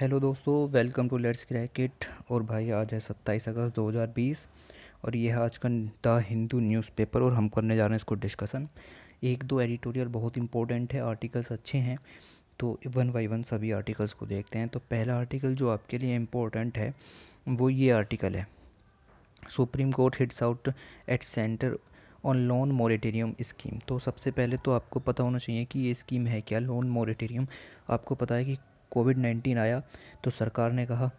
Hello दोस्तों welcome to let's क्रैकेट और भाई आज है सत्ताईस अगस्त 2020 और यह है आज का द हिंदू न्यूज़पेपर और हम करने जा रहे हैं इसको डिस्कसन एक दो एडिटोरियल बहुत इंपॉर्टेंट है आर्टिकल्स अच्छे हैं तो वन बाई वन सभी आर्टिकल्स को देखते हैं तो पहला आर्टिकल जो आपके लिए इम्पोर्टेंट है वो ये आर्टिकल है Supreme Court hits out at centre on loan moratorium scheme तो सबसे पहले तो आपको पता होना चाहिए कि ये स्कीम है क्या लोन मोरेटेरियम आपको पता है कि कोविड नाइन्टीन आया तो सरकार ने कहा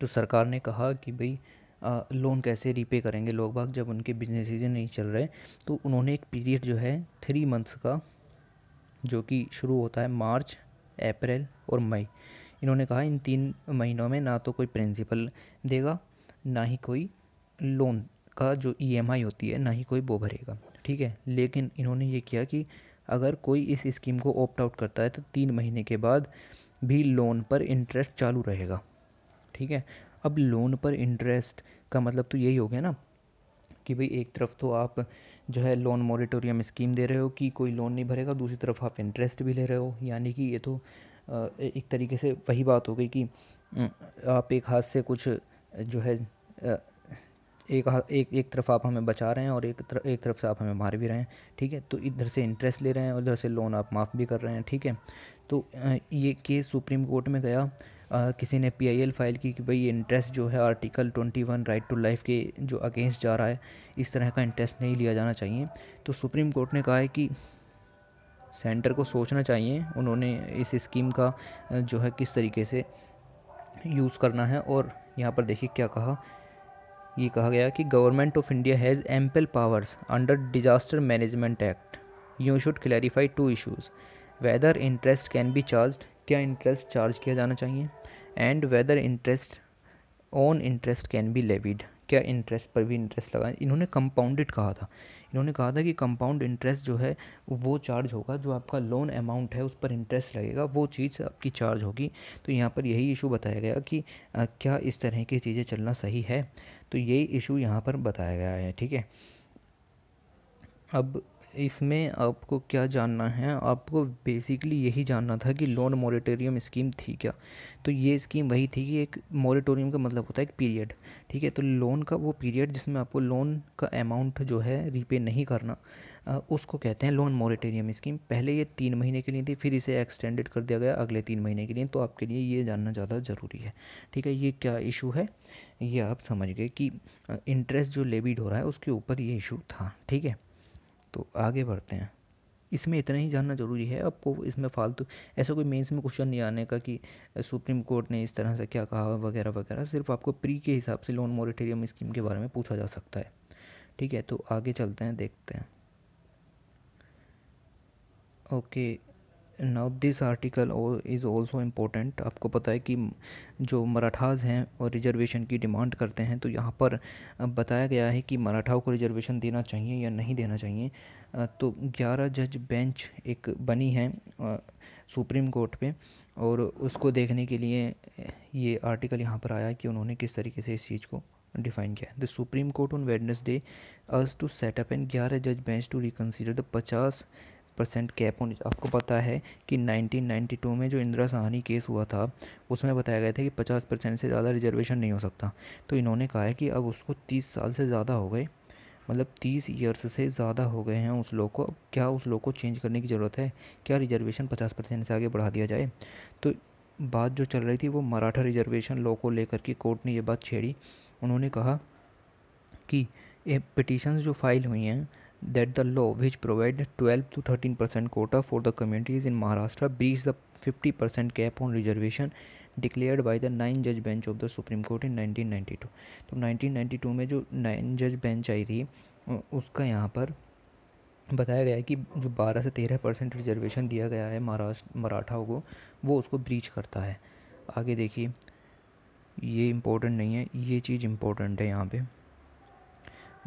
तो सरकार ने कहा कि भाई लोन कैसे रीपे करेंगे लोग बाग जब उनके बिजनेसेज नहीं चल रहे तो उन्होंने एक पीरियड जो है थ्री मंथ्स का जो कि शुरू होता है मार्च अप्रैल और मई इन्होंने कहा इन तीन महीनों में ना तो कोई प्रिंसिपल देगा ना ही कोई लोन का जो ईएमआई e होती है ना ही कोई वो भरेगा ठीक है लेकिन इन्होंने ये किया कि अगर कोई इस स्कीम को ऑप्ट आउट करता है तो तीन महीने के बाद भी लोन पर इंटरेस्ट चालू रहेगा ठीक है अब लोन पर इंटरेस्ट का मतलब तो यही हो गया ना कि भाई एक तरफ तो आप जो है लोन मॉरिटोरियम स्कीम दे रहे हो कि कोई लोन नहीं भरेगा दूसरी तरफ आप इंटरेस्ट भी ले रहे हो यानी कि ये तो एक तरीके से वही बात हो गई कि आप एक हाथ से कुछ जो है एक एक एक तरफ आप हमें बचा रहे हैं और एक तरफ एक तरफ से आप हमें मार भी रहे हैं ठीक है तो इधर से इंटरेस्ट ले रहे हैं उधर से लोन आप माफ़ भी कर रहे हैं ठीक है तो ये केस सुप्रीम कोर्ट में गया आ, किसी ने पीआईएल फाइल की कि भाई ये इंटरेस्ट जो है आर्टिकल 21 राइट टू लाइफ के जो अगेंस्ट जा रहा है इस तरह का इंटरेस्ट नहीं लिया जाना चाहिए तो सुप्रीम कोर्ट ने कहा है कि सेंटर को सोचना चाहिए उन्होंने इस स्कीम का जो है किस तरीके से यूज़ करना है और यहाँ पर देखिए क्या कहा ये कहा गया कि government of India has ample powers under disaster management act you should clarify two issues whether interest can be charge क्या इंटरेस्ट चार्ज किया जाना चाहिए and whether interest on interest can be levied क्या इंटरेस्ट पर भी interest लगा इन्होंने compounded कहा था इन्होंने कहा था कि कंपाउंड इंटरेस्ट जो है वो चार्ज होगा जो आपका लोन अमाउंट है उस पर इंटरेस्ट लगेगा वो चीज़ आपकी चार्ज होगी तो यहाँ पर यही इशू बताया गया कि आ, क्या इस तरह की चीज़ें चलना सही है तो यही इशू यहाँ पर बताया गया है ठीक है अब इसमें आपको क्या जानना है आपको बेसिकली यही जानना था कि लोन मोरेटोरियम स्कीम थी क्या तो ये स्कीम वही थी कि एक मोरेटोरियम का मतलब होता है एक पीरियड ठीक है तो लोन का वो पीरियड जिसमें आपको लोन का अमाउंट जो है रीपे नहीं करना उसको कहते हैं लोन मोरेटोरियम स्कीम पहले ये तीन महीने के लिए थी फिर इसे एक्सटेंडेड कर दिया गया अगले तीन महीने के लिए तो आपके लिए ये जानना ज़्यादा ज़रूरी है ठीक है ये क्या इशू है ये आप समझ गए कि इंटरेस्ट जो लेविड हो रहा है उसके ऊपर ये इशू था ठीक है तो आगे बढ़ते हैं इसमें इतना ही जानना जरूरी है आपको इसमें फालतू ऐसा कोई मेंस में क्वेश्चन नहीं आने का कि सुप्रीम कोर्ट ने इस तरह से क्या कहा वगैरह वगैरह सिर्फ आपको प्री के हिसाब से लोन मोरेटेरियम स्कीम के बारे में पूछा जा सकता है ठीक है तो आगे चलते हैं देखते हैं okay now this article is also important आपको पता है कि जो मराठाज़ हैं और रिजर्वेशन की डिमांड करते हैं तो यहाँ पर बताया गया है कि मराठाओं को रिजर्वेशन देना चाहिए या नहीं देना चाहिए तो ग्यारह जज बेंच एक बनी है सुप्रीम कोर्ट पे और उसको देखने के लिए ये आर्टिकल यहाँ पर आया कि उन्होंने किस तरीके से इस चीज़ को डिफाइन किया the supreme Court on Wednesday as to set up and ग्यारह जज बेंच टू रिकन्सिडर द पचास परसेंट कैप होनी आपको पता है कि 1992 में जो इंदिरा साहनी केस हुआ था उसमें बताया गया था कि 50 परसेंट से ज़्यादा रिजर्वेशन नहीं हो सकता तो इन्होंने कहा है कि अब उसको 30 साल से ज़्यादा हो गए मतलब तीस ईयर्स से ज़्यादा हो गए हैं उस लोग को क्या उस लोग को चेंज करने की ज़रूरत है क्या रिजर्वेशन पचास परसेंट से आगे बढ़ा दिया जाए तो बात जो चल रही थी वो मराठा रिजर्वेशन लॉ को लेकर के कोर्ट ने ये बात छेड़ी उन्होंने कहा कि ये पिटिशन्स जो फाइल हुई हैं that the law which provided 12 to 13 percent quota for the communities in Maharashtra breached the 50 percent cap on reservation declared by the nine जज bench of the supreme court in 1992 तो 1992 में जो nine जज bench आई थी उसका यहाँ पर बताया गया है कि जो 12 से 13 परसेंट रिजर्वेशन दिया गया है महाराष्ट्र मराठाओं को वो उसको ब्रीच करता है आगे देखिए ये इम्पोर्टेंट नहीं है ये चीज़ इम्पोर्टेंट है यहाँ पे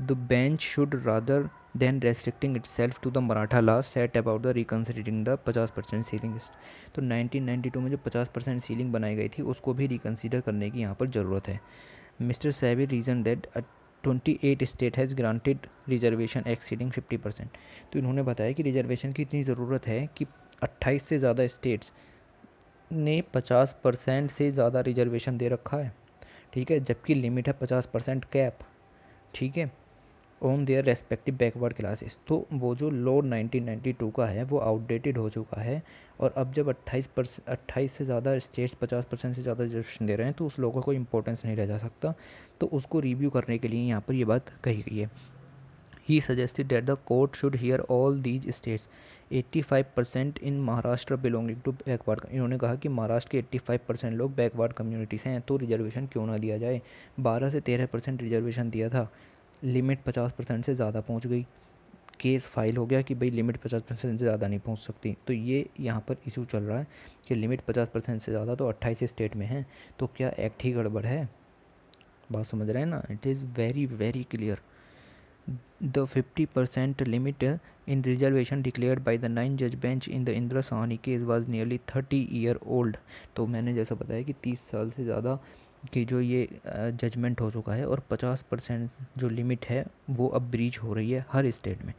the bench should rather than restricting itself to the Maratha law set about the reconsidering the पचास परसेंट सीलिंग तो 1992 में जो 50 परसेंट सीलिंग बनाई गई थी उसको भी रिकन्सिडर करने की यहाँ पर ज़रूरत है मिस्टर सैवी reason that twenty eight state has granted reservation exceeding fifty percent तो इन्होंने बताया कि रिजर्वेशन की इतनी ज़रूरत है कि अट्ठाईस से ज़्यादा स्टेट्स ने पचास परसेंट से ज़्यादा रिजर्वेशन दे रखा है ठीक है जबकि लिमिट है पचास परसेंट कैप ठीक है on their respective backward classes तो वो जो लॉ 1992 का है वो आउटडेटेड हो चुका है और अब जब 28 परसेंट अट्ठाईस से ज़्यादा स्टेट्स 50 परसेंट से ज़्यादा रिजर्वेशन दे रहे हैं तो उस लोगों को इंपॉर्टेंस नहीं रह जा सकता तो उसको रिव्यू करने के लिए यहाँ पर ये बात कही गई है ही suggested that the court should hear all these states 85 percent in Maharashtra belonging to backward इन्होंने कहा कि महाराष्ट्र के 85 परसेंट लोग बैकवर्ड कम्यूनिटीज हैं तो रिजर्वेशन क्यों ना दिया जाए 12 से 13 परसेंट रिजर्वेशन दिया था लिमिट पचास परसेंट से ज़्यादा पहुँच गई केस फाइल हो गया कि भाई लिमिट पचास परसेंट से ज़्यादा नहीं पहुंच सकती तो ये यहाँ पर इशू चल रहा है कि लिमिट पचास परसेंट से ज़्यादा तो अट्ठाईस स्टेट में है तो क्या एक्ट ही गड़बड़ है बात समझ रहे हैं ना it is very very clear the fifty percent limit in reservation declare by the nine जज bench in the Indra Sawhney case was nearly thirty year old तो मैंने जैसा बताया कि तीस साल से ज़्यादा कि जो ये जजमेंट हो चुका है और पचास परसेंट जो लिमिट है वो अब ब्रीच हो रही है हर स्टेट में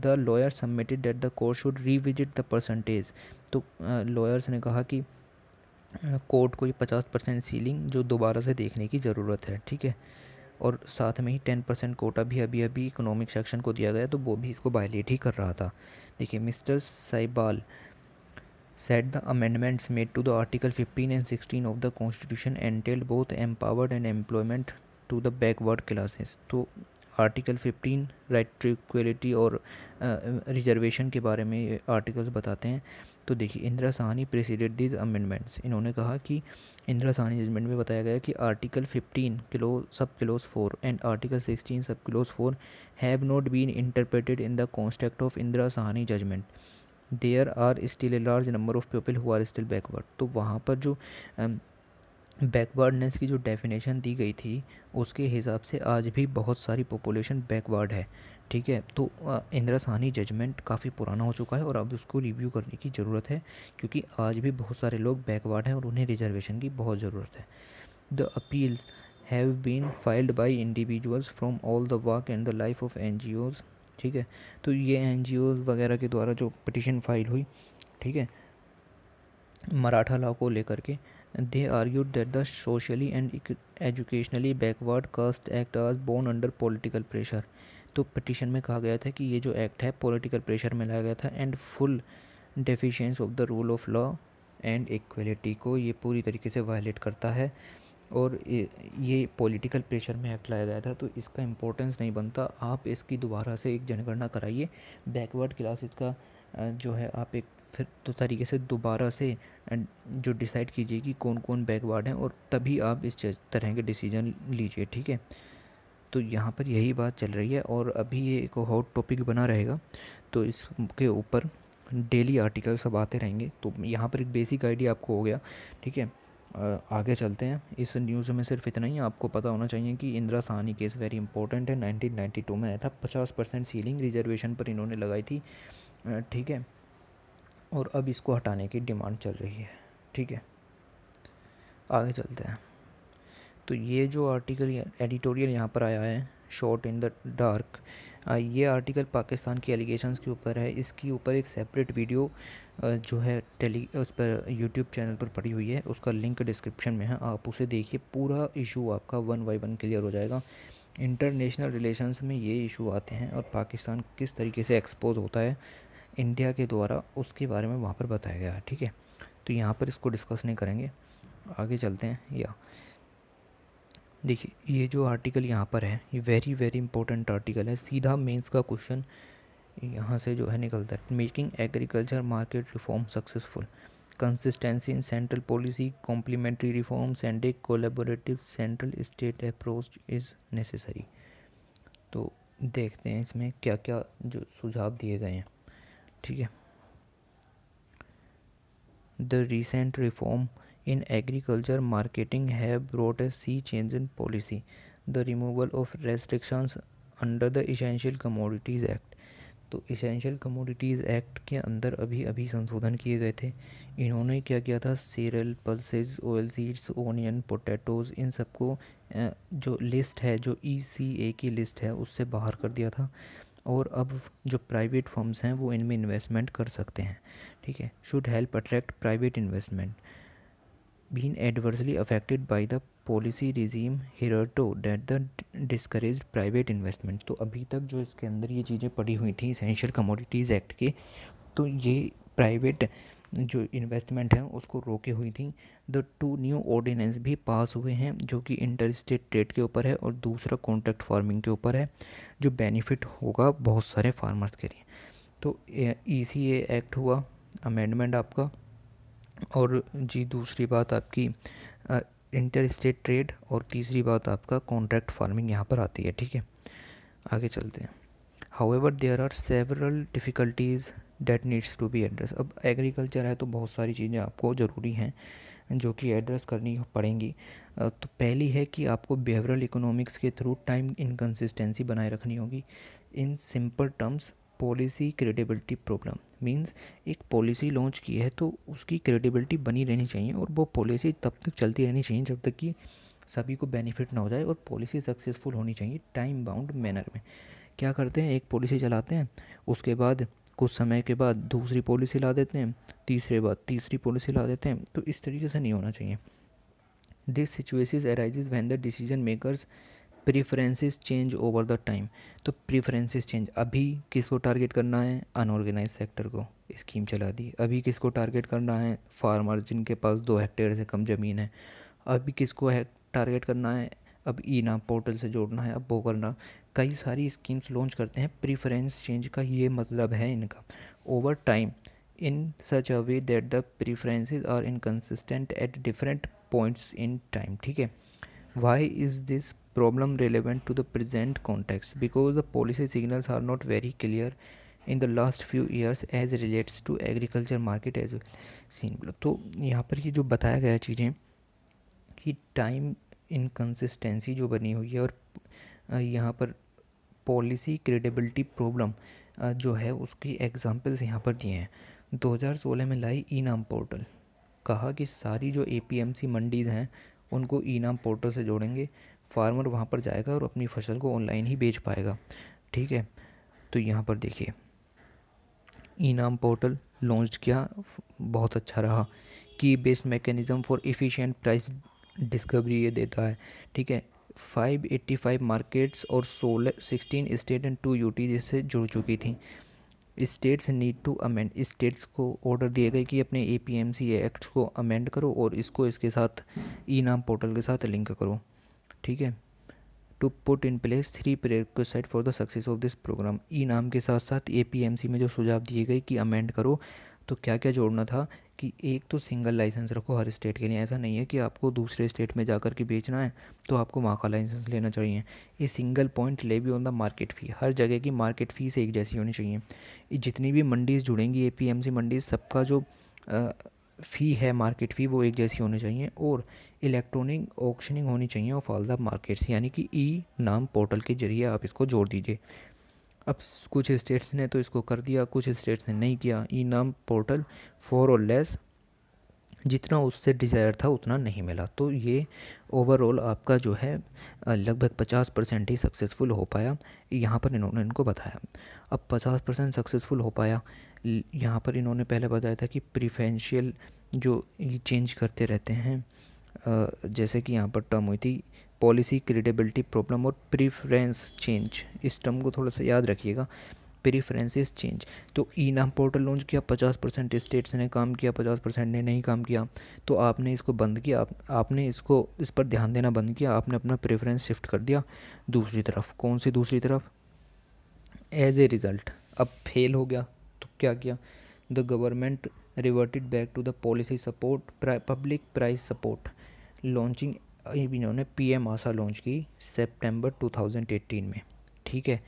the lawyer submitted that the court should revisit the percentage तो लॉयर्स ने कहा कि कोर्ट को ये पचास परसेंट सीलिंग जो दोबारा से देखने की ज़रूरत है ठीक है और साथ में ही टेन परसेंट कोटा भी अभी अभी इकोनॉमिक सेक्शन को दिया गया तो वो भी इसको वायलेट ही कर रहा था देखिए mister Sibal said the amendments made to the article 15 and 16 of the constitution entailed both empowerment and employment to the backward classes तो article fifteen right to equality और रिजर्वेशन uh, के बारे में आर्टिकल्स बताते हैं तो देखिए Indira Sawhney preceded these amendments इन्होंने कहा कि इंदिरा सहानी जजमेंट में बताया गया कि आर्टिकल फिफ्टीन किलो sub clause four and article sixteen sub clause four have not been interpreted in the context of Indira Sawhney judgement there are still a large number of people who are still backward तो वहाँ पर जो backwardness की जो definition दी गई थी उसके हिसाब से आज भी बहुत सारी पॉपुलेशन बैकवर्ड है ठीक है तो इंदिरा साहनी जजमेंट काफ़ी पुराना हो चुका है और अब उसको रिव्यू करने की ज़रूरत है क्योंकि आज भी बहुत सारे लोग बैकवर्ड हैं और उन्हें रिजर्वेशन की बहुत ज़रूरत है the appeals have been filed by individuals from all the work and the life of NGOs ठीक है तो ये एन वगैरह के द्वारा जो पटिशन फाइल हुई ठीक है मराठा लॉ को लेकर के they argued that the socially and educationally backward caste act आज बोर्न अंडर पॉलिटिकल प्रेशर तो पटिशन में कहा गया था कि ये जो एक्ट है पॉलिटिकल प्रेशर में लाया गया था and full defiance of the rule of law and equality को ये पूरी तरीके से वायलेट करता है और ये पॉलिटिकल प्रेशर में एक्ट लाया गया था तो इसका इम्पोर्टेंस नहीं बनता आप इसकी दोबारा से एक जनगणना कराइए बैकवर्ड क्लासेस का जो है आप एक फिर तो तरीके से दोबारा से जो डिसाइड कीजिए कि कौन कौन बैकवर्ड हैं और तभी आप इस तरह के डिसीजन लीजिए ठीक है तो यहाँ पर यही बात चल रही है और अभी ये एक हॉट टॉपिक बना रहेगा तो इसके ऊपर डेली आर्टिकल सब आते रहेंगे तो यहाँ पर एक बेसिक आइडिया आपको हो गया ठीक है आगे चलते हैं इस न्यूज़ में सिर्फ इतना ही आपको पता होना चाहिए कि Indira Sawhney case very important है 1992 में आया था 50 परसेंट सीलिंग रिजर्वेशन पर इन्होंने लगाई थी ठीक है और अब इसको हटाने की डिमांड चल रही है ठीक है आगे चलते हैं तो ये जो आर्टिकल एडिटोरियल यहाँ पर आया है शॉर्ट इन द डार्क ये आर्टिकल पाकिस्तान की एलिगेशन के ऊपर है इसके ऊपर एक सेपरेट वीडियो जो है टेली उस पर यूट्यूब चैनल पर पड़ी हुई है उसका लिंक डिस्क्रिप्शन में है आप उसे देखिए पूरा इशू आपका वन बाई वन क्लियर हो जाएगा इंटरनेशनल रिलेशंस में ये इशू आते हैं और पाकिस्तान किस तरीके से एक्सपोज होता है इंडिया के द्वारा उसके बारे में वहाँ पर बताया गया है ठीक है तो यहाँ पर इसको डिस्कस नहीं करेंगे आगे चलते हैं या देखिए ये जो आर्टिकल यहाँ पर है ये वेरी वेरी इंपॉर्टेंट आर्टिकल है सीधा मेंस का क्वेश्चन यहाँ से जो है निकलता है making agriculture market reform successful consistency in central policy complementary reforms and a collaborative central state approach is necessary तो देखते हैं इसमें क्या क्या जो सुझाव दिए गए हैं ठीक है the recent reform in agriculture marketing have brought a sea change in policy the removal of restrictions under the essential commodities act तो इसेंशियल कमोडिटीज़ एक्ट के अंदर अभी अभी संशोधन किए गए थे इन्होंने क्या किया था cereal pulses oil seeds onion potatoes इन सबको जो लिस्ट है जो ई e की लिस्ट है उससे बाहर कर दिया था और अब जो प्राइवेट फर्म्स हैं वो इनमें इन्वेस्टमेंट कर सकते हैं ठीक है should help attract private investment been adversely affected by the policy regime hitherto that the discourage private investment तो अभी तक जो इसके अंदर ये चीज़ें पड़ी हुई थी इसेंशियल कमोडिटीज़ एक्ट के तो ये प्राइवेट जो इन्वेस्टमेंट है उसको रोके हुई थी द टू न्यू ordinance भी पास हुए हैं जो कि इंटर स्टेट ट्रेड के ऊपर है और दूसरा कॉन्ट्रैक्ट फार्मिंग के ऊपर है जो बेनिफिट होगा बहुत सारे फार्मर्स के लिए तो E C A act e हुआ अमेंडमेंट आपका और जी दूसरी बात आपकी इंटर स्टेट ट्रेड और तीसरी बात आपका कॉन्ट्रैक्ट फार्मिंग यहाँ पर आती है ठीक है आगे चलते हैं however there are several difficulties that needs to be address अब एग्रीकल्चर है तो बहुत सारी चीज़ें आपको ज़रूरी हैं जो कि एड्रेस करनी पड़ेंगी तो पहली है कि आपको बिहेवरल इकोनॉमिक्स के थ्रू टाइम इनकन्सिस्टेंसी बनाए रखनी होगी in simple terms policy credibility problem means एक पॉलिसी लॉन्च की है तो उसकी क्रेडिबिलिटी बनी रहनी चाहिए और वो पॉलिसी तब तक चलती रहनी चाहिए जब तक कि सभी को बेनिफिट ना हो जाए और पॉलिसी सक्सेसफुल होनी चाहिए टाइम बाउंड मैनर में क्या करते हैं एक पॉलिसी चलाते हैं उसके बाद कुछ समय के बाद दूसरी पॉलिसी ला देते हैं तीसरे बाद तीसरी पॉलिसी ला देते हैं तो इस तरीके से नहीं होना चाहिए दिस सिचुएसीज arises when the decision makers preferences change over the time तो प्रेफरेंसेस चेंज अभी किसको टारगेट करना है अनऑर्गेनाइज सेक्टर को स्कीम चला दी अभी किसको टारगेट करना है फार्मर जिनके पास दो हेक्टेयर से कम ज़मीन है अभी किसको है टारगेट करना है अब ई नाम पोर्टल से जोड़ना है अब वो करना कई सारी स्कीम्स लॉन्च करते हैं प्रेफरेंस चेंज का ये मतलब है इनका over time in such a way that the preferences are inconsistent at different points in time ठीक है why is this problem relevant to the present context because the policy signals are not very clear in the last few years as relates to agriculture market as well seen below. तो यहाँ पर ये जो बताया गया चीज़ें कि time inconsistency जो बनी हुई है और यहाँ पर policy credibility problem जो है उसकी examples यहाँ पर दिए हैं 2016 में लाई ई नाम पोर्टल कहा कि सारी जो ए मंडीज़ हैं उनको ई नाम पोर्टल से जोड़ेंगे फार्मर वहाँ पर जाएगा और अपनी फसल को ऑनलाइन ही बेच पाएगा ठीक है तो यहाँ पर देखिए ई नाम पोर्टल लॉन्च किया बहुत अच्छा रहा की based mechanism for efficient price discovery ये देता है ठीक है 585 मार्केट्स और सोलह sixteen state and two UT जिससे जुड़ चुकी थी states need to amend states को ऑर्डर दिए गए कि अपने A P M C act को अमेंड करो और इसको इसके साथ ई नाम पोर्टल के साथ लिंक करो ठीक है to put in place three prerequisite for the success of this programme eNAM के साथ साथ ए पी एम सी में जो सुझाव दिए गए कि अमेंड करो तो क्या क्या जोड़ना था कि एक तो सिंगल लाइसेंस रखो हर स्टेट के लिए ऐसा नहीं है कि आपको दूसरे स्टेट में जाकर के बेचना है तो आपको वहाँ का लाइसेंस लेना चाहिए ये single point levy on the market fee हर जगह की मार्केट फ़ीस एक जैसी होनी चाहिए जितनी भी मंडीज़ जुड़ेंगी A P M C mandis सबका जो फ़ी है मार्केट फ़ी वो एक जैसी होनी चाहिए और इलेक्ट्रॉनिक ऑक्शनिंग होनी चाहिए ऑफ ऑल द मार्केट्स यानी कि ई नाम पोर्टल के जरिए आप इसको जोड़ दीजिए अब कुछ स्टेट्स ने तो इसको कर दिया कुछ स्टेट्स ने नहीं किया ई नाम पोर्टल फोर और लेस जितना उससे डिज़ायर था उतना नहीं मिला तो ये ओवरऑल आपका जो है लगभग पचास परसेंट ही सक्सेसफुल हो पाया यहाँ पर इन्होंने इनको बताया अब पचास परसेंट सक्सेसफुल हो पाया यहाँ पर इन्होंने पहले बताया था कि प्रिफेंशियल जो ये चेंज करते रहते हैं जैसे कि यहाँ पर टर्म हुई थी पॉलिसी क्रेडिबिलिटी प्रॉब्लम और प्रीफ्रेंस चेंज इस टर्म को थोड़ा सा याद रखिएगा प्रीफ्रेंसिस चेंज तो ई नाम पोर्टल लॉन्च किया पचास परसेंट स्टेट्स ने काम किया पचास परसेंट ने नहीं काम किया तो आपने इसको बंद किया आप, आपने इसको इस पर ध्यान देना बंद किया आपने अपना प्रेफरेंस शिफ्ट कर दिया दूसरी तरफ कौन सी दूसरी तरफ एज ए रिज़ल्ट अब फेल हो गया तो क्या किया the government reverted back to the policy support public price support launching इन्होंने पी एम आशा लॉन्च की सेप्टेम्बर टू थाउजेंड एटीन में ठीक है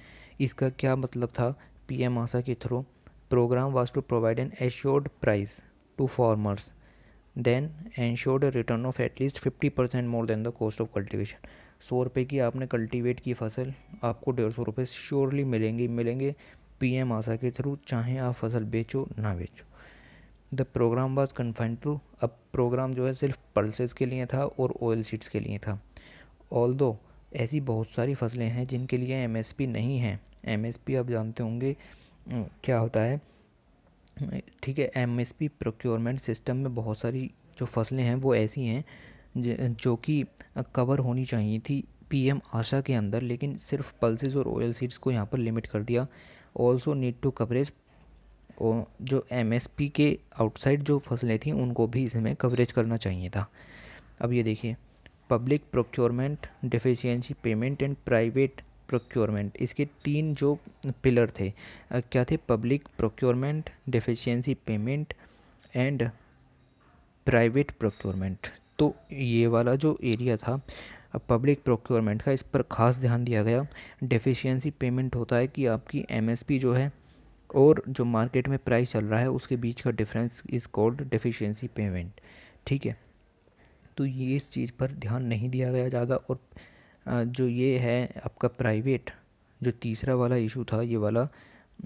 इसका क्या मतलब था पी एम आशा के through programme was to provide an assured price to farmers then ensured return of at least fifty percent more than the cost of cultivation सौ रुपये की आपने कल्टिवेट की फसल आपको डेढ़ सौ रुपये श्योरली मिलेंगी मिलेंगे पी एम आशा के थ्रू चाहे आप फसल बेचो ना बेचो the programme was confined to अब प्रोग्राम जो है सिर्फ पल्सेस के लिए था और ऑयल सीड्स के लिए था ऑल दो ऐसी बहुत सारी फसलें हैं जिनके लिए पी नहीं है पी आप जानते होंगे क्या होता है ठीक है M S P procurement system में बहुत सारी जो फसलें हैं वो ऐसी हैं जो कि कवर होनी चाहिए थी पीएम आशा के अंदर लेकिन सिर्फ पल्सेस और ऑयल सीड्स को यहाँ पर लिमिट कर दिया ऑल्सो नीड टू कवरेज और जो एम के आउटसाइड जो फसलें थीं उनको भी इसमें कवरेज करना चाहिए था अब ये देखिए public procurement deficiency payment and private procurement इसके तीन जो पिलर थे क्या थे public procurement deficiency payment and private procurement तो ये वाला जो एरिया था पब्लिक प्रोक्योरमेंट का इस पर ख़ास ध्यान दिया गया डिफिशियंसी पेमेंट होता है कि आपकी एमएसपी जो है और जो मार्केट में प्राइस चल रहा है उसके बीच का difference is called deficiency payment ठीक है तो ये इस चीज़ पर ध्यान नहीं दिया गया ज़्यादा और जो ये है आपका प्राइवेट जो तीसरा वाला इशू था ये वाला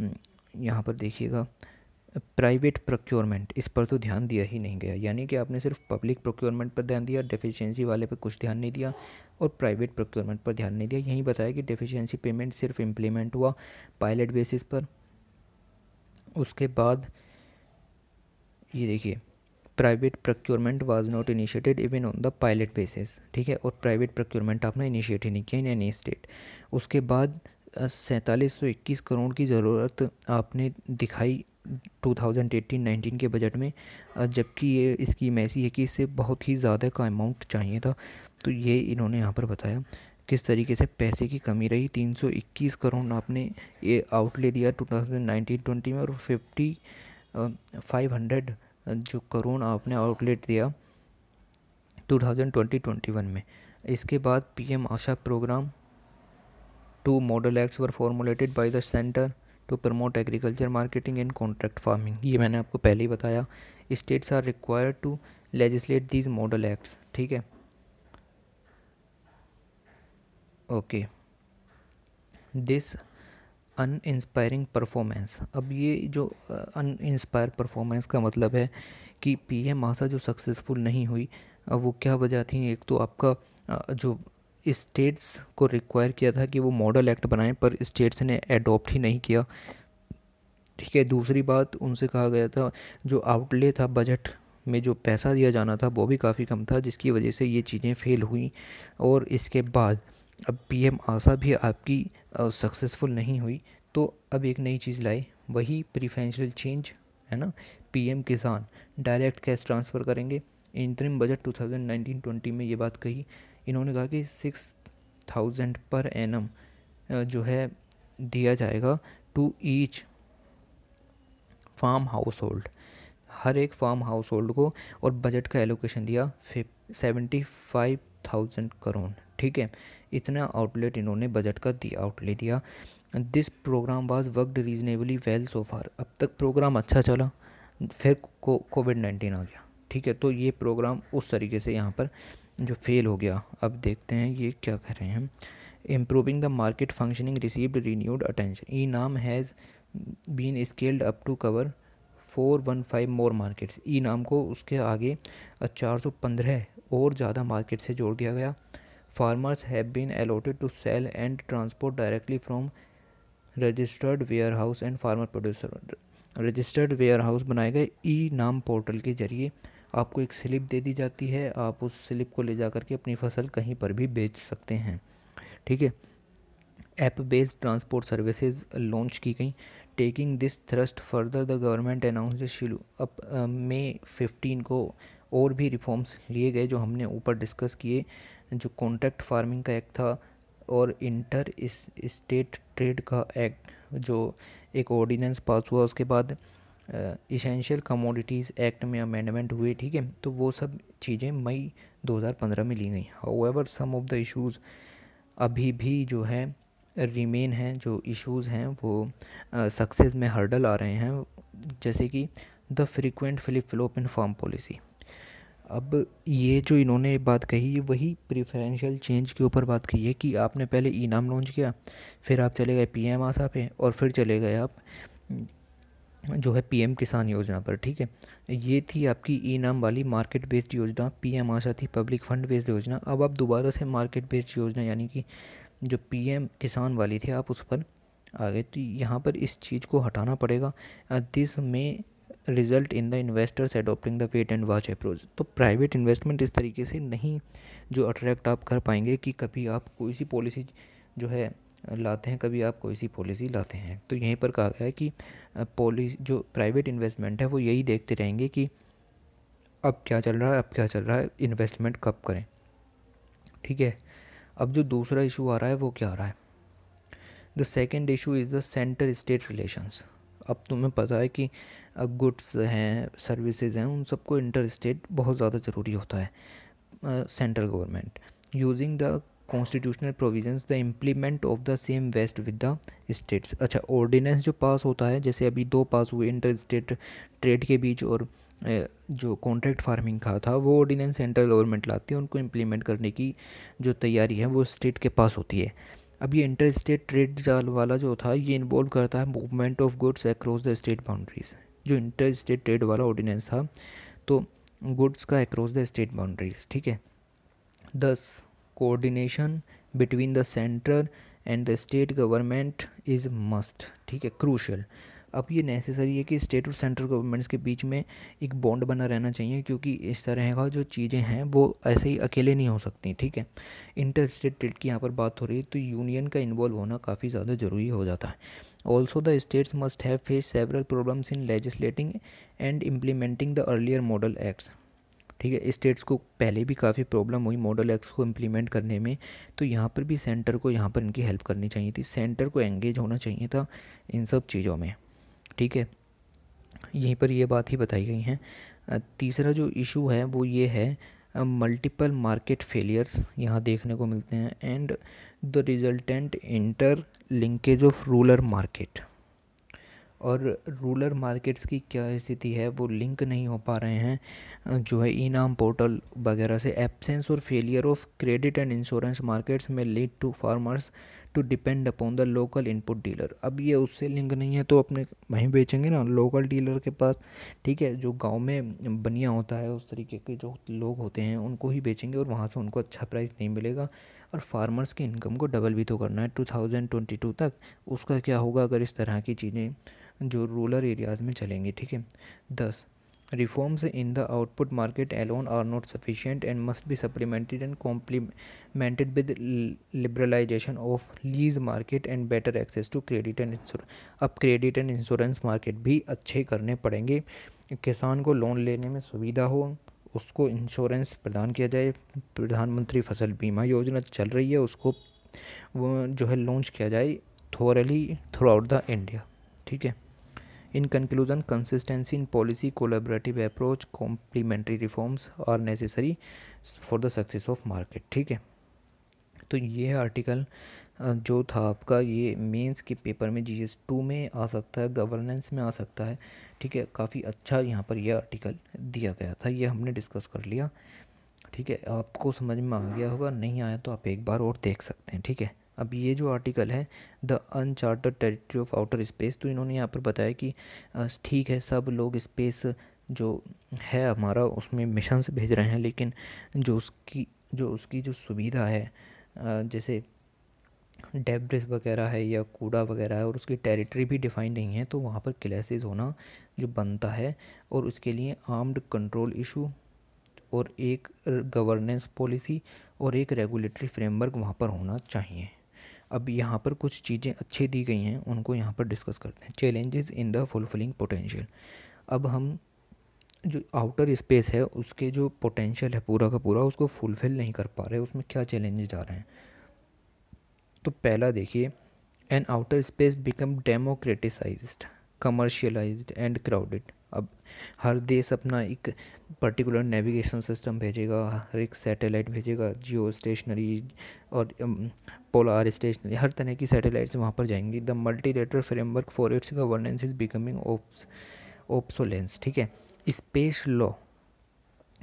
यहाँ पर देखिएगा प्राइवेट प्रोक्योरमेंट इस पर तो ध्यान दिया ही नहीं गया यानी कि आपने सिर्फ पब्लिक प्रोक्योरमेंट पर ध्यान दिया डेफिशिएंसी वाले पर कुछ ध्यान नहीं दिया और प्राइवेट प्रोक्योरमेंट पर ध्यान नहीं दिया यही बताया कि डेफिशिएंसी पेमेंट सिर्फ इम्प्लीमेंट हुआ पायलट बेसिस पर उसके बाद ये देखिए private procurement was not initiated even on the pilot basis ठीक है और प्राइवेट प्रोक्योरमेंट आपने इनिशिएट ही नहीं किया इन एनी स्टेट उसके बाद सैंतालीस सौ इक्कीस करोड़ की ज़रूरत आपने दिखाई 2018-19 के बजट में जबकि ये इसकी ऐसी है कि इससे बहुत ही ज़्यादा का अमाउंट चाहिए था तो ये इन्होंने यहाँ पर बताया किस तरीके से पैसे की कमी रही 321 करोड़ आपने ये आउटले दिया टू थाउजेंड नाइनटीन ट्वेंटी में और फिफ्टी फाइव हंड्रेड जो करोड़ आपने आउटलेट दिया 2020-21 में इसके बाद PM AASHA programme two model acts were formulated by the centre to promote agriculture marketing and contract farming ये मैंने आपको पहले ही बताया states are required to legislate these model acts ठीक है okay this uninspiring performance अब ये जो अन इंस्पायर परफॉर्मेंस का मतलब है कि पी एम आशा जो सक्सेसफुल नहीं हुई वो क्या वजह थी एक तो आपका जो इस्टेट्स को रिक्वायर किया था कि वो मॉडल एक्ट बनाएं पर इस्टेट्स ने अडोप्ट ही नहीं किया ठीक है दूसरी बात उनसे कहा गया था जो आउटले था बजट में जो पैसा दिया जाना था वो भी काफ़ी कम था जिसकी वजह से ये चीज़ें फेल हुई और इसके बाद अब पीएम आशा भी आपकी सक्सेसफुल नहीं हुई तो अब एक नई चीज़ लाए वही प्रीफेंशियल चेंज है ना PM Kisan direct cash transfer करेंगे इंटरिम बजट 2019-20 में ये बात कही इन्होंने कहा कि सिक्स थाउजेंड पर एनम जो है दिया जाएगा to each farm household हर एक फार्म हाउस होल्ड को और बजट का एलोकेशन दिया सेवेंटी फाइव थाउजेंड करोड़ ठीक है इतना आउटलेट इन्होंने बजट का दिया आउटलेट दिया this programme was worked reasonably well so far अब तक प्रोग्राम अच्छा चला फिर कोविड नाइन्टीन आ गया ठीक है तो ये प्रोग्राम उस तरीके से यहाँ पर जो फेल हो गया अब देखते हैं ये क्या कह रहे हैं improving the market functioning received renewed attention eNAM has been scaled up to cover four one five more markets eNAM को उसके आगे चार सौ पंद्रह और ज़्यादा मार्केट से जोड़ दिया गया farmers have been allotted to sell and transport directly from registered warehouse and farmer producer registered warehouse बनाए गए ई नाम पोर्टल के जरिए आपको एक स्लिप दे दी जाती है आप उस स्लिप को ले जा करके अपनी फसल कहीं पर भी बेच सकते हैं ठीक है app based transport services launch की गई taking this thrust further the government announce शुरू अप मे फिफ्टीन को और भी रिफॉर्म्स लिए गए जो हमने ऊपर डिस्कस किए जो कॉन्ट्रैक्ट फार्मिंग का एक्ट था और इंटर स्टेट ट्रेड का एक्ट जो एक ऑर्डिनेंस पास हुआ उसके बाद इसेंशियल कमोडिटीज़ एक्ट में अमेंडमेंट हुए ठीक है तो वो सब चीज़ें मई 2015 में ली गई however some of the issues अभी भी जो है रिमेन हैं जो इश्यूज़ हैं वो सक्सेस में हर्डल आ रहे हैं जैसे कि the frequent flip flop in farm policy अब ये जो इन्होंने बात कही वही प्रिफरेंशियल चेंज के ऊपर बात की है कि आपने पहले ई नाम लॉन्च किया फिर आप चले गए पी एम आशा पे और फिर चले गए आप जो है पी एम किसान योजना पर ठीक है ये थी आपकी ई नाम वाली मार्केट बेस्ड योजना पी एम आशा थी पब्लिक फंड बेस्ड योजना अब आप दोबारा से मार्केट बेस्ड योजना यानी कि जो पी एम किसान वाली थी आप उस पर आ गए तो यहाँ पर इस चीज़ को हटाना पड़ेगा this may result in the investors adopting the wait and watch approach तो प्राइवेट इन्वेस्टमेंट इस तरीके से नहीं जो अट्रैक्ट आप कर पाएंगे कि कभी आप कोई सी पॉलिसी जो है लाते हैं कभी आप कोई सी पॉलिसी लाते हैं तो यहीं पर कहा गया है कि पॉलिसी जो प्राइवेट इन्वेस्टमेंट है वो यही देखते रहेंगे कि अब क्या चल रहा है अब क्या चल रहा है इन्वेस्टमेंट कब करें ठीक है अब जो दूसरा इशू आ रहा है वो क्या आ रहा है the second issue is the centre state relations अब तुम्हें पता है कि गुड्स हैं सर्विसेज हैं उन सबको इंटर स्टेट बहुत ज़्यादा ज़रूरी होता है central government using the constitutional provisions the implement of the same vest with the states अच्छा ऑर्डिनेंस जो पास होता है जैसे अभी दो पास हुए इंटर स्टेट ट्रेड के बीच और जो कॉन्ट्रैक्ट फार्मिंग का था वो ऑर्डिनेंस सेंट्रल गवर्नमेंट लाती है उनको इम्प्लीमेंट करने की जो तैयारी है वो स्टेट के पास होती है अब ये इंटर स्टेट ट्रेड जाल वाला जो था ये इन्वॉल्व करता है movement of goods across the state boundaries जो इंटर स्टेट ट्रेड वाला ऑर्डिनेंस था तो गुड्स का एक्रॉस द स्टेट बाउंड्रीज ठीक है thus coordination between the centre and the state government is must ठीक है क्रूशल अब ये नेसेसरी है कि स्टेट और सेंट्रल गवर्नमेंट्स के बीच में एक बॉन्ड बना रहना चाहिए क्योंकि इस तरह का जो चीज़ें हैं वो ऐसे ही अकेले नहीं हो सकती ठीक है इंटर स्टेट ट्रेड की यहाँ पर बात हो रही है तो यूनियन का इन्वॉल्व होना काफ़ी ज़्यादा ज़रूरी हो जाता है also the states must have face several problems in legislating and implementing the earlier model acts ठीक है स्टेट्स को पहले भी काफ़ी प्रॉब्लम हुई मॉडल एक्ट्स को इम्प्लीमेंट करने में तो यहाँ पर भी सेंटर को यहाँ पर इनकी हेल्प करनी चाहिए थी सेंटर को एंगेज होना चाहिए था इन सब चीज़ों में ठीक है यहीं पर ये बात ही बताई गई है तीसरा जो इशू है वो ये है मल्टीपल मार्केट फेलियर्स यहाँ देखने को मिलते हैं and the resultant inter linkage of rural market और रूलर मार्केट्स की क्या स्थिति है वो लिंक नहीं हो पा रहे हैं जो है ई नाम पोर्टल वगैरह से एब्सेंस और failure of credit and insurance markets में lead to farmers to depend upon the local input dealer अब ये उससे लिंक नहीं है तो अपने वहीं बेचेंगे ना लोकल डीलर के पास ठीक है जो गांव में बनिया होता है उस तरीके के जो लोग होते हैं उनको ही बेचेंगे और वहाँ से उनको अच्छा प्राइस नहीं मिलेगा और फार्मर्स की इनकम को डबल भी तो करना है टू थाउजेंड ट्वेंटी टू तक उसका क्या होगा अगर इस तरह की चीज़ें जो रूरल एरियाज़ में चलेंगी ठीक है दस Reforms in the output market alone are not sufficient and must be supplemented and complemented with liberalization of lease market and better access to credit and insurance अब क्रेडिट एंड इंश्योरेंस मार्केट भी अच्छे करने पड़ेंगे किसान को loan लेने में सुविधा हो उसको इंश्योरेंस प्रदान किया जाए प्रधानमंत्री फसल बीमा योजना चल रही है उसको वो जो है लॉन्च किया जाए thoroughly throughout the India ठीक है in conclusion consistency in policy collaborative approach complementary reforms are necessary for the success of market ठीक है तो ये आर्टिकल जो था आपका ये मेंस के पेपर में जी एस टू में आ सकता है गवर्नेंस में आ सकता है ठीक है काफ़ी अच्छा यहाँ पर यह आर्टिकल दिया गया था ये हमने डिस्कस कर लिया ठीक है आपको समझ में आ गया होगा नहीं आया तो आप एक बार और देख सकते हैं ठीक है अब ये जो आर्टिकल है the uncharted territory of outer space तो इन्होंने यहाँ पर बताया कि ठीक है सब लोग स्पेस जो है हमारा उसमें मिशन से भेज रहे हैं लेकिन जो उसकी जो उसकी जो सुविधा है जैसे डेब्रिस वगैरह है या कूड़ा वगैरह है और उसकी टेरिटरी भी डिफाइन नहीं है तो वहाँ पर क्लासेस होना जो बनता है और उसके लिए आर्म्ड कंट्रोल इशू और एक गवर्नेंस पॉलिसी और एक रेगुलेटरी फ्रेमवर्क वहाँ पर होना चाहिए अब यहाँ पर कुछ चीज़ें अच्छी दी गई हैं उनको यहाँ पर डिस्कस करते हैं challenges in the fulfilling potential अब हम जो आउटर स्पेस है उसके जो पोटेंशियल है पूरा का पूरा उसको फुलफ़िल नहीं कर पा रहे उसमें क्या चैलेंजेस आ रहे हैं तो पहला देखिए an outer space become democratised commercialised and crowded अब हर देश अपना एक पर्टिकुलर नेविगेशन सिस्टम भेजेगा हर एक सैटेलाइट भेजेगा जियो स्टेशनरी और पोलार um, स्टेशनरी हर तरह की सैटेलाइट्स वहाँ पर जाएंगी the latter framework for its governance is becoming obsolescent ठीक है स्पेस लॉ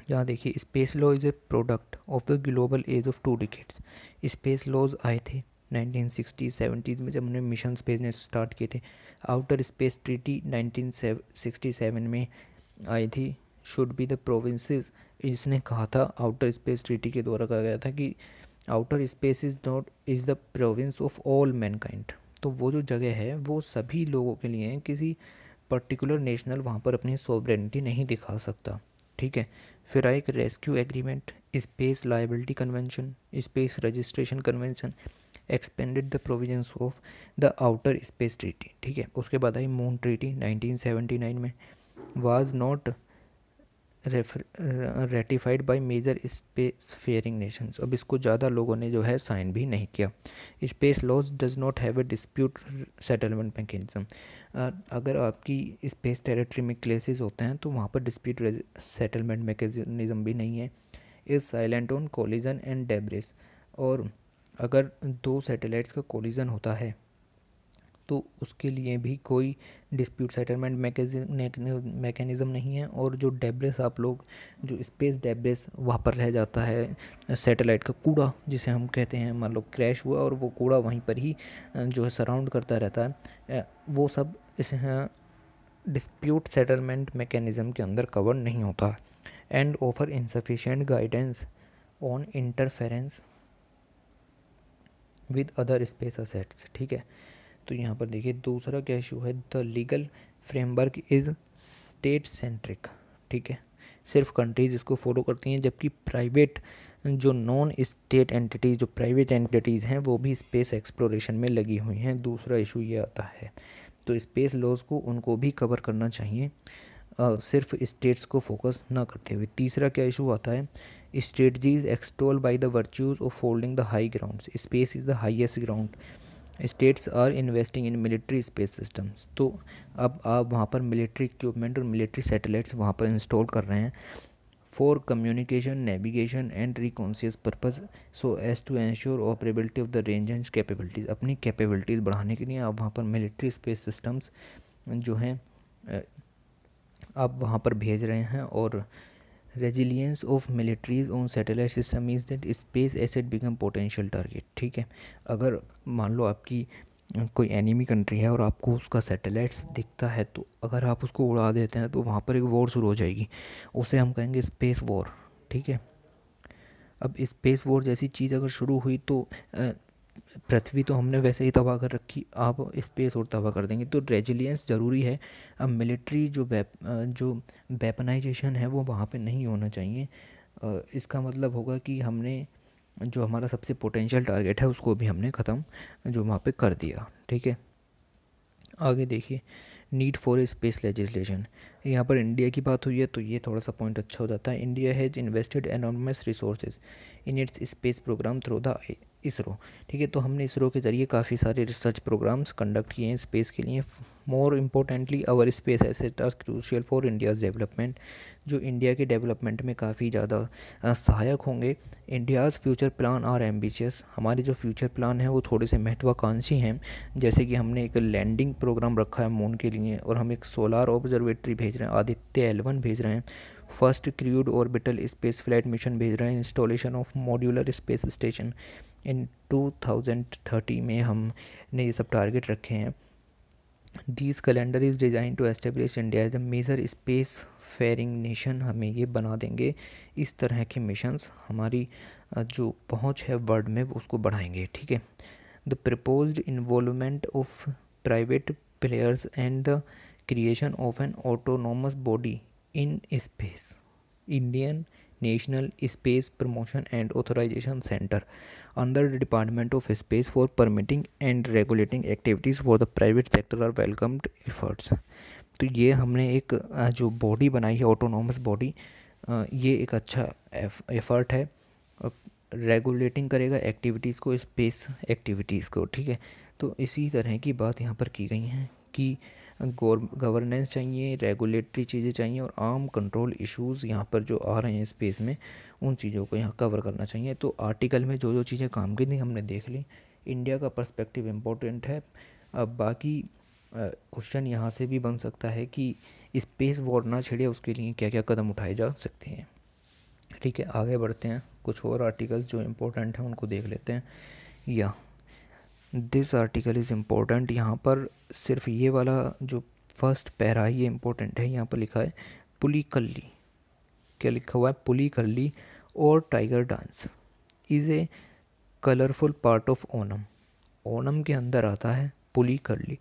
यहाँ देखिए space law is a product of the global age of two decades space laws आए थे नाइनटीन सिक्सटी सेवेंटीज़ में जब उन्होंने मिशन भेजने स्टार्ट किए थे outer space treaty nineteen sixty seven में आई थी शुड बी द प्रोविंस इसने कहा था आउटर स्पेस ट्रीटी के द्वारा कहा गया था कि outer space is not is the province of all mankind तो वो जो जगह है वो सभी लोगों के लिए है किसी पर्टिकुलर नेशनल वहाँ पर अपनी सोवरेनिटी नहीं दिखा सकता ठीक है फिर आए एक rescue agreement space liability convention space registration convention expanded the provisions of the outer space treaty ठीक है उसके बाद आई मून ट्रीटी 1979 में was not ratified by major spacefaring nations अब इसको ज़्यादा लोगों ने जो है साइन भी नहीं किया space laws does not have a dispute settlement mechanism अगर आपकी स्पेस टेरिटरी में क्लेसेस होते हैं तो वहाँ पर डिस्प्यूट सेटलमेंट मैकेजम भी नहीं है is silent on collision and debris और अगर दो सैटेलाइट्स का कोलिजन होता है तो उसके लिए भी कोई डिस्प्यूट सेटलमेंट मैकेनिज़्म नहीं है और जो डेब्रेस आप लोग जो स्पेस डेब्रेस वहाँ पर रह जाता है सैटेलाइट का कूड़ा जिसे हम कहते हैं मान लो क्रैश हुआ और वो कूड़ा वहीं पर ही जो है सराउंड करता रहता है वो सब इस डिस्प्यूट सेटलमेंट मैकेनिज़्म के अंदर कवर नहीं होता and offer insufficient guidance on interference with other space assets ठीक है तो यहाँ पर देखिए दूसरा क्या इशू है the legal framework is state centric ठीक है सिर्फ कंट्रीज इसको फॉलो करती हैं जबकि प्राइवेट जो नॉन स्टेट एंटिटीज़ जो प्राइवेट एंटिटीज़ हैं वो भी स्पेस एक्सप्लोरेशन में लगी हुई हैं दूसरा इशू ये आता है तो स्पेस लॉज को उनको भी कवर करना चाहिए आ, सिर्फ स्टेट्स को फोकस ना करते हुए तीसरा क्या इशू आता है Strategies extol by the virtues of holding the high grounds. Space is the highest ground. States are investing in military space systems तो अब आप वहाँ पर मिलिट्री इक्विपमेंट और मिलिट्री सैटेलाइट्स वहाँ पर इंस्टॉल कर रहे हैं for communication navigation and reconnaissance purpose so as to ensure operability of the range and capabilities अपनी कैपेबिलिटीज़ बढ़ाने के लिए आप वहाँ पर मिलिट्री स्पेस सिस्टम्स जो हैं आप वहाँ पर भेज रहे हैं और resilience of militaries on satellite system is that space asset become potential target ठीक है अगर मान लो आपकी कोई एनिमी कंट्री है और आपको उसका सैटेलाइट्स दिखता है तो अगर आप उसको उड़ा देते हैं तो वहाँ पर एक वॉर शुरू हो जाएगी उसे हम कहेंगे स्पेस वॉर ठीक है अब स्पेस वॉर जैसी चीज़ अगर शुरू हुई तो पृथ्वी तो हमने वैसे ही तबाह कर रखी आप स्पेस और तबाह कर देंगे तो रेजिलियंस ज़रूरी है अब मिलिट्री जो वेप जो वेपनाइजेशन है वो वहाँ पे नहीं होना चाहिए इसका मतलब होगा कि हमने जो हमारा सबसे पोटेंशियल टारगेट है उसको भी हमने ख़त्म जो वहाँ पे कर दिया ठीक है आगे देखिए नीड फॉर स्पेस लेजिस्लेशन यहाँ पर इंडिया की बात हुई है तो ये थोड़ा सा पॉइंट अच्छा हो जाता है India has invested enormous resources in its space programme through the ISRO ठीक है तो हमने इसरो के ज़रिए काफ़ी सारे रिसर्च प्रोग्राम्स कंडक्ट किए हैं स्पेस के लिए more importantly our space asset are crucial for India's development जो इंडिया के डेवलपमेंट में काफ़ी ज़्यादा सहायक होंगे India's future plan are ambitious हमारे जो फ्यूचर प्लान हैं वो थोड़े से महत्वाकांक्षी हैं जैसे कि हमने एक लैंडिंग प्रोग्राम रखा है मून के लिए और हम एक सोलार ऑब्जर्वेटरी भेज रहे हैं आदित्य एलवन भेज रहे हैं first crewed orbital space flight mission भेज रहे हैं installation of modular space station in 2030 में हमने ये सब टारगेट रखे हैं this calendar is design to establish India as the major spacefaring nation हमें ये बना देंगे इस तरह के मिशंस हमारी जो पहुंच है वर्ल्ड में उसको बढ़ाएंगे ठीक है the propose involvement of private players and the creation of an autonomous body in space Indian National Space Promotion and Authorisation Centre under the Department of Space for permitting and regulating activities for the private sector are welcomed efforts तो ये हमने एक जो body बनाई है autonomous body ये एक अच्छा एफर्ट है रेगुलेटिंग करेगा एक्टिविटीज़ को स्पेस एक्टिविटीज़ को ठीक है तो इसी तरह की बात यहाँ पर की गई है कि गवर्नेंस चाहिए रेगुलेटरी चीज़ें चाहिए और आम कंट्रोल इश्यूज़ यहाँ पर जो आ रहे हैं स्पेस में उन चीज़ों को यहाँ कवर करना चाहिए तो आर्टिकल में जो जो चीज़ें काम की थी हमने देख ली इंडिया का पर्सपेक्टिव इम्पोर्टेंट है अब बाकी क्वेश्चन यहाँ से भी बन सकता है कि स्पेस वॉर ना छिड़े उसके लिए क्या क्या कदम उठाए जा सकते हैं ठीक है आगे बढ़ते हैं कुछ और आर्टिकल्स जो इम्पोर्टेंट हैं उनको देख लेते हैं या दिस आर्टिकल इज़ इम्पोर्टेंट यहाँ पर सिर्फ ये वाला जो फर्स्ट पैरा है ये इम्पोर्टेंट है यहाँ पर लिखा है पुली कल्ली क्या लिखा हुआ है पुली कल्ली और tiger dance is a colourful part of Onam Onam के अंदर आता है puli kali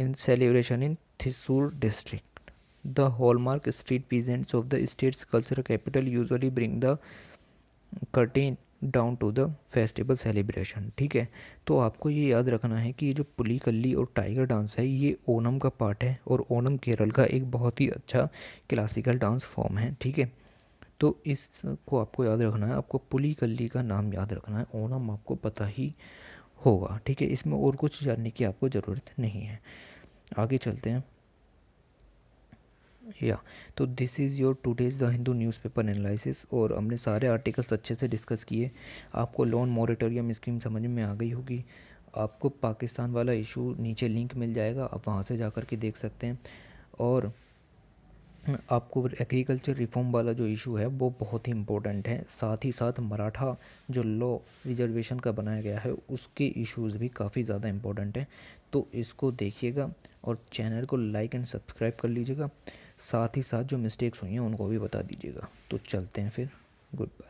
in celebration in Thrissur district the hallmark street pageants of the state's culture capital usually bring the curtain down to the festival celebration ठीक है तो आपको ये याद रखना है कि ये जो पुली कल्ली और टाइगर डांस है ये ओनम का पार्ट है और ओनम केरल का एक बहुत ही अच्छा क्लासिकल डांस फॉर्म है ठीक है तो इसको आपको याद रखना है आपको पुली कल्ली का नाम याद रखना है ओनम आपको पता ही होगा ठीक है इसमें और कुछ जानने की आपको ज़रूरत नहीं है आगे चलते हैं या तो this is your today's the Hindu newspaper analysis और हमने सारे आर्टिकल्स अच्छे से डिस्कस किए आपको लोन मॉरिटोरियम स्कीम समझ में आ गई होगी आपको पाकिस्तान वाला इशू नीचे लिंक मिल जाएगा आप वहाँ से जा कर के देख सकते हैं और आपको एग्रीकल्चर रिफॉर्म वाला जो इशू है वो बहुत ही इम्पोर्टेंट है साथ ही साथ मराठा जो लॉ रिजर्वेशन का बनाया गया है उसके इश्यूज भी काफ़ी ज़्यादा इम्पोर्टेंट हैं तो इसको देखिएगा और चैनल को लाइक एंड सब्सक्राइब कर लीजिएगा साथ ही साथ जो मिस्टेक्स हुई हैं उनको भी बता दीजिएगा तो चलते हैं फिर गुड बाय